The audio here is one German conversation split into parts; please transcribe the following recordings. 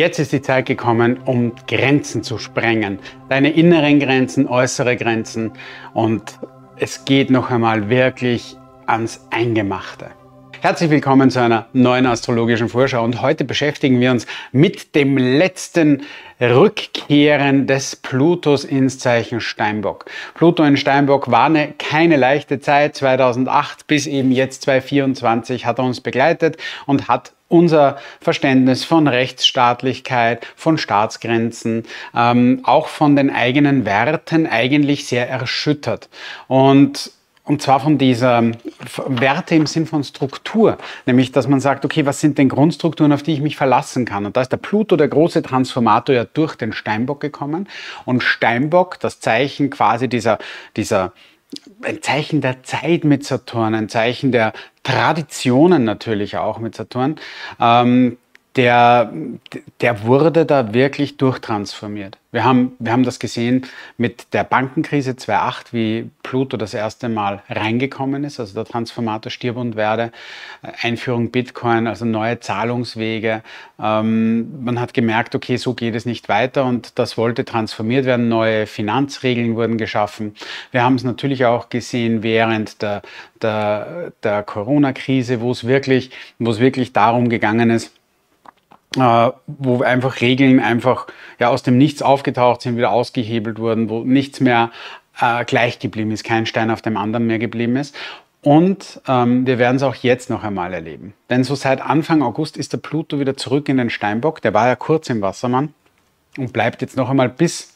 Jetzt ist die Zeit gekommen, um Grenzen zu sprengen. Deine inneren Grenzen, äußere Grenzen. Und es geht noch einmal wirklich ans Eingemachte. Herzlich willkommen zu einer neuen astrologischen Vorschau und heute beschäftigen wir uns mit dem letzten Rückkehren des Plutos ins Zeichen Steinbock. Pluto in Steinbock war eine, keine leichte Zeit. 2008 bis eben jetzt 2024 hat er uns begleitet und hat unser Verständnis von Rechtsstaatlichkeit, von Staatsgrenzen, ähm, auch von den eigenen Werten eigentlich sehr erschüttert. Und und zwar von dieser Werte im Sinn von Struktur, nämlich dass man sagt, okay, was sind denn Grundstrukturen, auf die ich mich verlassen kann? Und da ist der Pluto, der große Transformator, ja durch den Steinbock gekommen. Und Steinbock, das Zeichen quasi dieser, dieser, ein Zeichen der Zeit mit Saturn, ein Zeichen der Traditionen natürlich auch mit Saturn. Ähm, der, der wurde da wirklich durchtransformiert. Wir haben, wir haben das gesehen mit der Bankenkrise 2008, wie Pluto das erste Mal reingekommen ist, also der Transformator stirb und werde, Einführung Bitcoin, also neue Zahlungswege. Ähm, man hat gemerkt, okay, so geht es nicht weiter und das wollte transformiert werden, neue Finanzregeln wurden geschaffen. Wir haben es natürlich auch gesehen während der, der, der Corona-Krise, wo es wirklich, wo es wirklich darum gegangen ist, äh, wo einfach Regeln einfach ja, aus dem Nichts aufgetaucht sind, wieder ausgehebelt wurden, wo nichts mehr äh, gleich geblieben ist, kein Stein auf dem anderen mehr geblieben ist. Und ähm, wir werden es auch jetzt noch einmal erleben. Denn so seit Anfang August ist der Pluto wieder zurück in den Steinbock. Der war ja kurz im Wassermann und bleibt jetzt noch einmal bis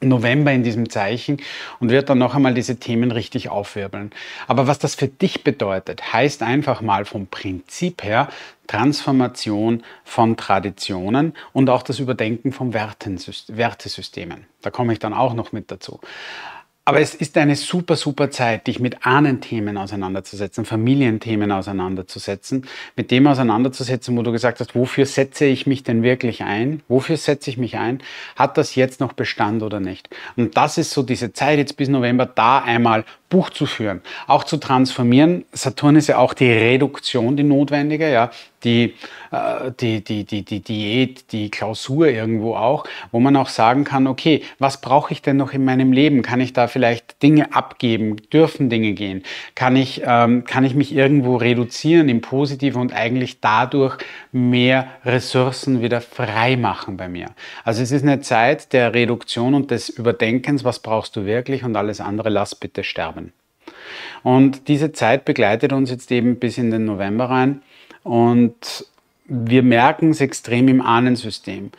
November in diesem Zeichen und wird dann noch einmal diese Themen richtig aufwirbeln. Aber was das für dich bedeutet, heißt einfach mal vom Prinzip her Transformation von Traditionen und auch das Überdenken von Wertesystemen. Da komme ich dann auch noch mit dazu. Aber es ist eine super, super Zeit, dich mit Ahnenthemen auseinanderzusetzen, Familienthemen auseinanderzusetzen, mit dem auseinanderzusetzen, wo du gesagt hast, wofür setze ich mich denn wirklich ein? Wofür setze ich mich ein? Hat das jetzt noch Bestand oder nicht? Und das ist so diese Zeit jetzt bis November, da einmal Buch zu führen, auch zu transformieren. Saturn ist ja auch die Reduktion, die notwendige, ja, die, äh, die, die, die, die Diät, die Klausur irgendwo auch, wo man auch sagen kann, okay, was brauche ich denn noch in meinem Leben? Kann ich da vielleicht Dinge abgeben? Dürfen Dinge gehen? Kann ich, ähm, kann ich mich irgendwo reduzieren im Positiven und eigentlich dadurch mehr Ressourcen wieder frei machen bei mir? Also es ist eine Zeit der Reduktion und des Überdenkens, was brauchst du wirklich und alles andere lass bitte sterben. Und diese Zeit begleitet uns jetzt eben bis in den November rein. Und wir merken es extrem im Ahnensystem.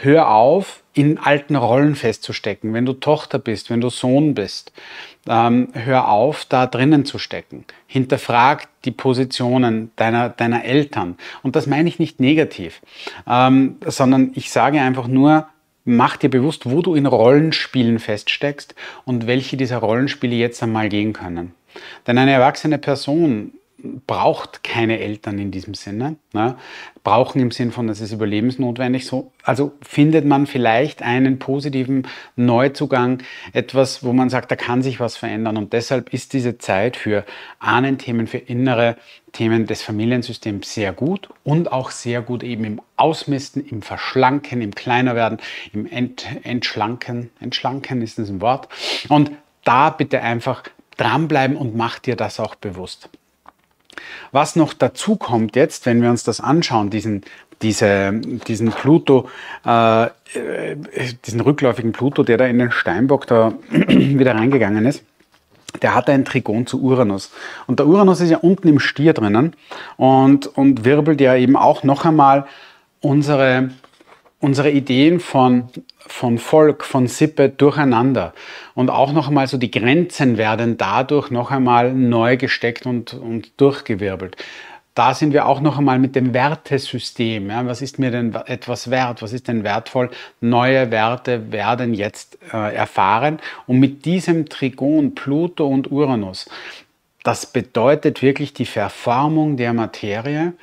Hör auf, in alten Rollen festzustecken. Wenn du Tochter bist, wenn du Sohn bist, ähm, hör auf, da drinnen zu stecken. Hinterfrag die Positionen deiner, deiner Eltern. Und das meine ich nicht negativ, ähm, sondern ich sage einfach nur, mach dir bewusst, wo du in Rollenspielen feststeckst und welche dieser Rollenspiele jetzt einmal gehen können. Denn eine erwachsene Person braucht keine Eltern in diesem Sinne. Ne? Brauchen im Sinne von, das ist überlebensnotwendig. So, also findet man vielleicht einen positiven Neuzugang, etwas, wo man sagt, da kann sich was verändern. Und deshalb ist diese Zeit für Ahnenthemen, für innere Themen des Familiensystems sehr gut und auch sehr gut eben im Ausmisten, im Verschlanken, im Kleinerwerden, im Ent Entschlanken. Entschlanken ist das ein Wort. Und da bitte einfach dranbleiben und mach dir das auch bewusst. Was noch dazu kommt jetzt, wenn wir uns das anschauen, diesen, diese, diesen Pluto, äh, äh diesen rückläufigen Pluto, der da in den Steinbock da wieder reingegangen ist, der hat ein Trigon zu Uranus. Und der Uranus ist ja unten im Stier drinnen und, und wirbelt ja eben auch noch einmal unsere unsere Ideen von, von Volk, von Sippe durcheinander und auch noch einmal so die Grenzen werden dadurch noch einmal neu gesteckt und, und durchgewirbelt. Da sind wir auch noch einmal mit dem Wertesystem. Ja, was ist mir denn etwas wert? Was ist denn wertvoll? Neue Werte werden jetzt äh, erfahren. Und mit diesem Trigon Pluto und Uranus, das bedeutet wirklich die Verformung der Materie,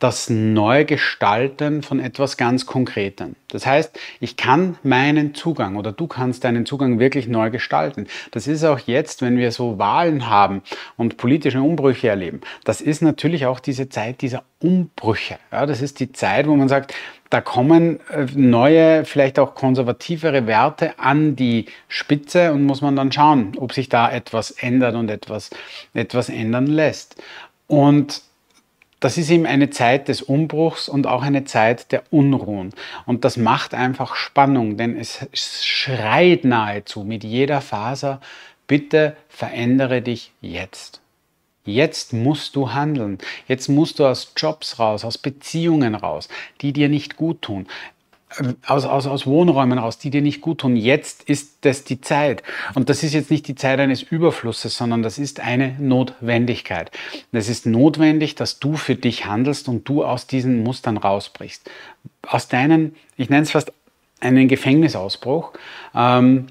das Neugestalten von etwas ganz Konkretem. Das heißt, ich kann meinen Zugang oder du kannst deinen Zugang wirklich neu gestalten. Das ist auch jetzt, wenn wir so Wahlen haben und politische Umbrüche erleben. Das ist natürlich auch diese Zeit dieser Umbrüche. Ja, das ist die Zeit, wo man sagt, da kommen äh, neue, vielleicht auch konservativere Werte an die Spitze und muss man dann schauen, ob sich da etwas ändert und etwas, etwas ändern lässt. Und das ist eben eine Zeit des Umbruchs und auch eine Zeit der Unruhen. Und das macht einfach Spannung, denn es schreit nahezu mit jeder Faser, bitte verändere dich jetzt. Jetzt musst du handeln. Jetzt musst du aus Jobs raus, aus Beziehungen raus, die dir nicht gut tun aus, aus, aus Wohnräumen raus, die dir nicht gut tun. Jetzt ist das die Zeit. Und das ist jetzt nicht die Zeit eines Überflusses, sondern das ist eine Notwendigkeit. Es ist notwendig, dass du für dich handelst und du aus diesen Mustern rausbrichst. Aus deinen, ich nenne es fast einen Gefängnisausbruch, ähm,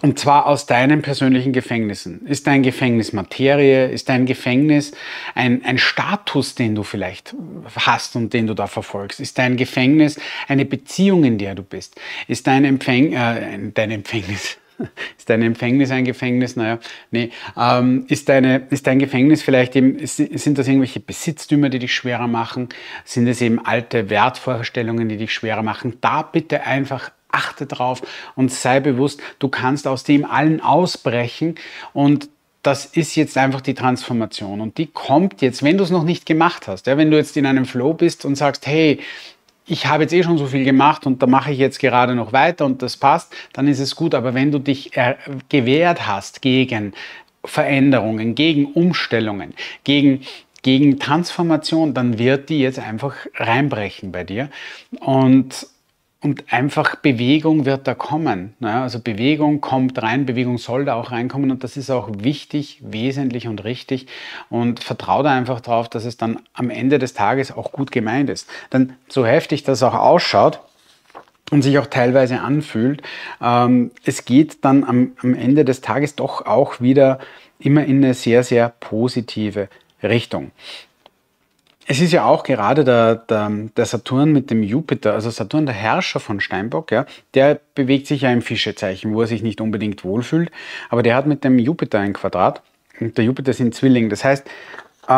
und zwar aus deinen persönlichen Gefängnissen. Ist dein Gefängnis Materie? Ist dein Gefängnis ein, ein Status, den du vielleicht hast und den du da verfolgst? Ist dein Gefängnis eine Beziehung, in der du bist? Ist dein Empfäng, äh, dein Empfängnis, ist dein Empfängnis ein Gefängnis? Naja, nee. Ähm, ist, deine, ist dein Gefängnis vielleicht eben, sind das irgendwelche Besitztümer, die dich schwerer machen? Sind es eben alte Wertvorstellungen, die dich schwerer machen? Da bitte einfach achte drauf und sei bewusst, du kannst aus dem allen ausbrechen und das ist jetzt einfach die Transformation und die kommt jetzt, wenn du es noch nicht gemacht hast. Ja, wenn du jetzt in einem Flow bist und sagst, hey, ich habe jetzt eh schon so viel gemacht und da mache ich jetzt gerade noch weiter und das passt, dann ist es gut. Aber wenn du dich äh, gewehrt hast gegen Veränderungen, gegen Umstellungen, gegen, gegen Transformation, dann wird die jetzt einfach reinbrechen bei dir. Und und einfach Bewegung wird da kommen. Ne? Also Bewegung kommt rein, Bewegung soll da auch reinkommen und das ist auch wichtig, wesentlich und richtig. Und vertraue da einfach drauf, dass es dann am Ende des Tages auch gut gemeint ist. Denn so heftig das auch ausschaut, und sich auch teilweise anfühlt. Ähm, es geht dann am, Ende des Tages doch auch wieder immer in eine sehr, sehr positive Richtung. Es ist ja auch gerade der, der, der, Saturn mit dem Jupiter, also Saturn, der Herrscher von Steinbock, ja, der bewegt sich ja im Fischezeichen, wo er sich nicht unbedingt wohlfühlt, aber der hat mit dem Jupiter ein Quadrat und der Jupiter ist in Zwilling. Das heißt,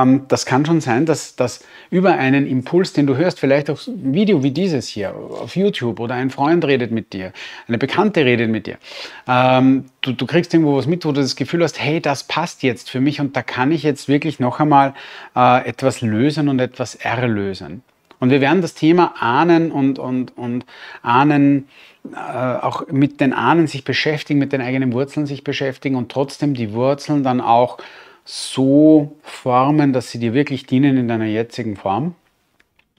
ähm, das kann schon sein, dass, dass über einen Impuls, den du hörst, vielleicht auch ein Video wie dieses hier auf YouTube oder ein Freund redet mit dir, eine Bekannte redet mit dir, ähm, du, du kriegst irgendwo was mit, wo du das Gefühl hast, hey, das passt jetzt für mich und da kann ich jetzt wirklich noch einmal äh, etwas lösen und etwas erlösen. Und wir werden das Thema Ahnen und, und, und Ahnen äh, auch mit den Ahnen sich beschäftigen, mit den eigenen Wurzeln sich beschäftigen und trotzdem die Wurzeln dann auch so formen, dass sie dir wirklich dienen in deiner jetzigen Form.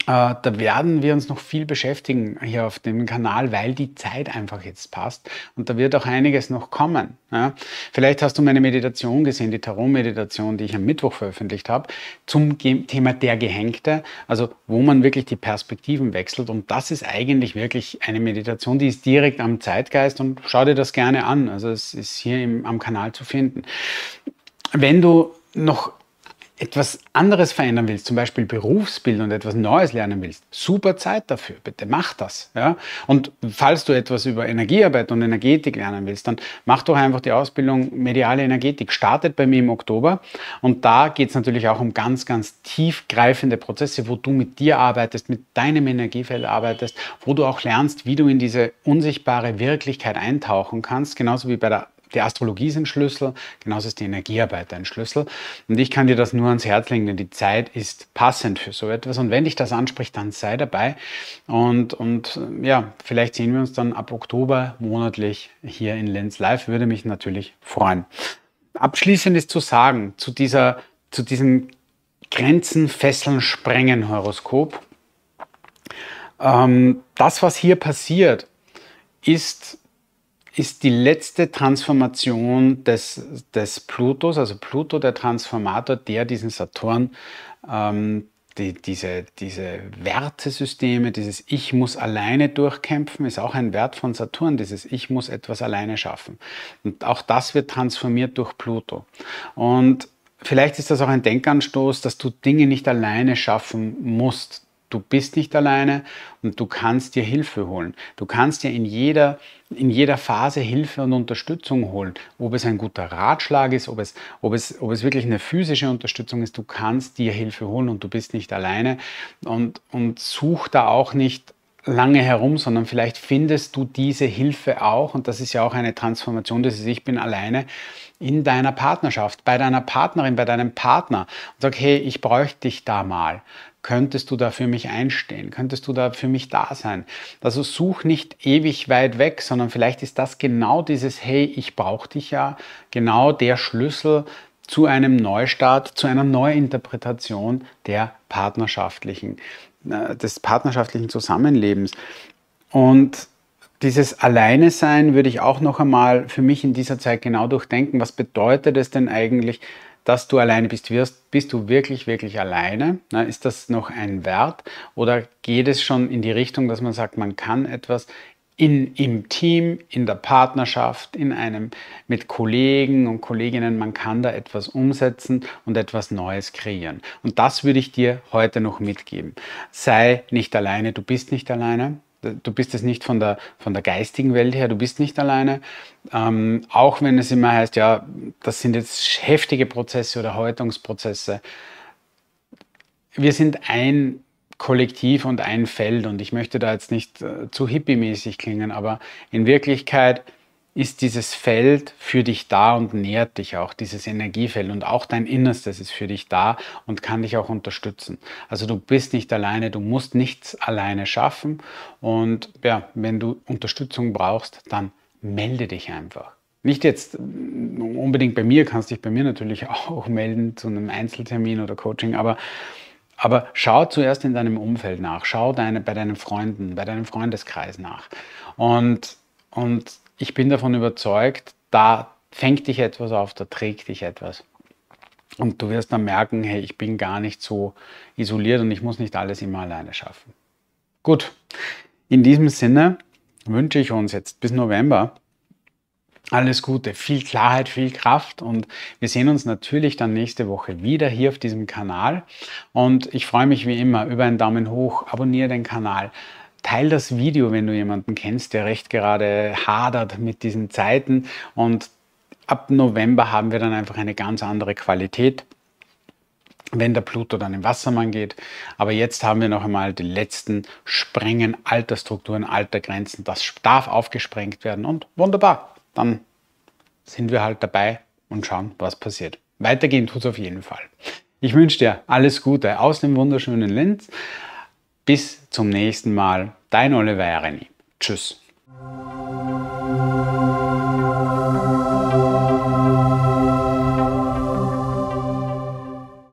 Äh, da werden wir uns noch viel beschäftigen hier auf dem Kanal, weil die Zeit einfach jetzt passt und da wird auch einiges noch kommen. Ja? Vielleicht hast du meine Meditation gesehen, die Tarot-Meditation, die ich am Mittwoch veröffentlicht habe, zum Thema der Gehängte, also wo man wirklich die Perspektiven wechselt und das ist eigentlich wirklich eine Meditation, die ist direkt am Zeitgeist und schau dir das gerne an, also es ist hier im, am Kanal zu finden wenn du noch etwas anderes verändern willst, zum Beispiel Berufsbild und etwas Neues lernen willst, super Zeit dafür, bitte mach das. Ja? Und falls du etwas über Energiearbeit und Energetik lernen willst, dann mach doch einfach die Ausbildung Mediale Energetik. Startet bei mir im Oktober und da geht es natürlich auch um ganz, ganz tiefgreifende Prozesse, wo du mit dir arbeitest, mit deinem Energiefeld arbeitest, wo du auch lernst, wie du in diese unsichtbare Wirklichkeit eintauchen kannst, genauso wie bei der die Astrologie ist ein Schlüssel, genauso ist die Energiearbeit ein Schlüssel. Und ich kann dir das nur ans Herz legen, denn die Zeit ist passend für so etwas. Und wenn dich das anspricht, dann sei dabei. Und, und äh, ja, vielleicht sehen wir uns dann ab Oktober monatlich hier in Lenz Live. Würde mich natürlich freuen. Abschließend ist zu sagen zu dieser, zu diesem Grenzen, Fesseln, Sprengen Horoskop. Ähm, das, was hier passiert, ist ist die letzte Transformation des, des Plutos, also Pluto der Transformator, der diesen Saturn, ähm, die, diese, diese Wertesysteme, dieses Ich muss alleine durchkämpfen, ist auch ein Wert von Saturn, dieses Ich muss etwas alleine schaffen. Und auch das wird transformiert durch Pluto. Und vielleicht ist das auch ein Denkanstoß, dass du Dinge nicht alleine schaffen musst du bist nicht alleine und du kannst dir Hilfe holen. Du kannst dir in jeder, in jeder Phase Hilfe und Unterstützung holen. Ob es ein guter Ratschlag ist, ob es, ob, es, ob es wirklich eine physische Unterstützung ist, du kannst dir Hilfe holen und du bist nicht alleine. Und, und such da auch nicht lange herum, sondern vielleicht findest du diese Hilfe auch, und das ist ja auch eine Transformation, das ist, ich bin alleine, in deiner Partnerschaft, bei deiner Partnerin, bei deinem Partner und sag, hey, ich bräuchte dich da mal. Könntest du da für mich einstehen? Könntest du da für mich da sein? Also such nicht ewig weit weg, sondern vielleicht ist das genau dieses, hey, ich brauche dich ja, genau der Schlüssel, zu einem Neustart, zu einer Neuinterpretation der partnerschaftlichen des partnerschaftlichen Zusammenlebens. Und dieses Alleine sein würde ich auch noch einmal für mich in dieser Zeit genau durchdenken. Was bedeutet es denn eigentlich, dass du alleine bist? Wirst, bist du wirklich, wirklich alleine? Na, ist das noch ein Wert? Oder geht es schon in die Richtung, dass man sagt, man kann etwas in, im Team, in der Partnerschaft, in einem mit Kollegen und Kolleginnen. Man kann da etwas umsetzen und etwas Neues kreieren. Und das würde ich dir heute noch mitgeben. Sei nicht alleine, du bist nicht alleine. Du bist es nicht von der, von der geistigen Welt her, du bist nicht alleine. Ähm, auch wenn es immer heißt, ja, das sind jetzt heftige Prozesse oder Häutungsprozesse. Wir sind ein Kollektiv und ein Feld. Und ich möchte da jetzt nicht äh, zu hippiemäßig klingen, aber in Wirklichkeit ist dieses Feld für dich da und nährt dich auch, dieses Energiefeld und auch dein Innerstes ist für dich da und kann dich auch unterstützen. Also du bist nicht alleine, du musst nichts alleine schaffen und ja, wenn du Unterstützung brauchst, dann melde dich einfach. Nicht jetzt mm, unbedingt bei mir, kannst dich bei mir natürlich auch melden zu einem Einzeltermin oder Coaching, aber aber schau zuerst in deinem Umfeld nach, schau deine, bei deinen Freunden, bei deinem Freundeskreis nach. Und, und ich bin davon überzeugt, da fängt dich etwas auf, da trägt dich etwas. Und du wirst dann merken, hey, ich bin gar nicht so isoliert und ich muss nicht alles immer alleine schaffen. Gut, in diesem Sinne wünsche ich uns jetzt bis November alles Gute, viel Klarheit, viel Kraft und wir sehen uns natürlich dann nächste Woche wieder hier auf diesem Kanal. Und ich freue mich wie immer über einen Daumen hoch, abonniere den Kanal. teile das Video, wenn du jemanden kennst, der recht gerade hadert mit diesen Zeiten. Und ab November haben wir dann einfach eine ganz andere Qualität, wenn der Pluto dann im Wassermann geht. Aber jetzt haben wir noch einmal die letzten Sprengen alter Strukturen, alter Grenzen. Das darf aufgesprengt werden und wunderbar dann sind wir halt dabei und schauen, was passiert. Weitergehen tut es auf jeden Fall. Ich wünsche dir alles Gute aus dem wunderschönen Linz. Bis zum nächsten Mal. Dein Oliver Reni. Tschüss.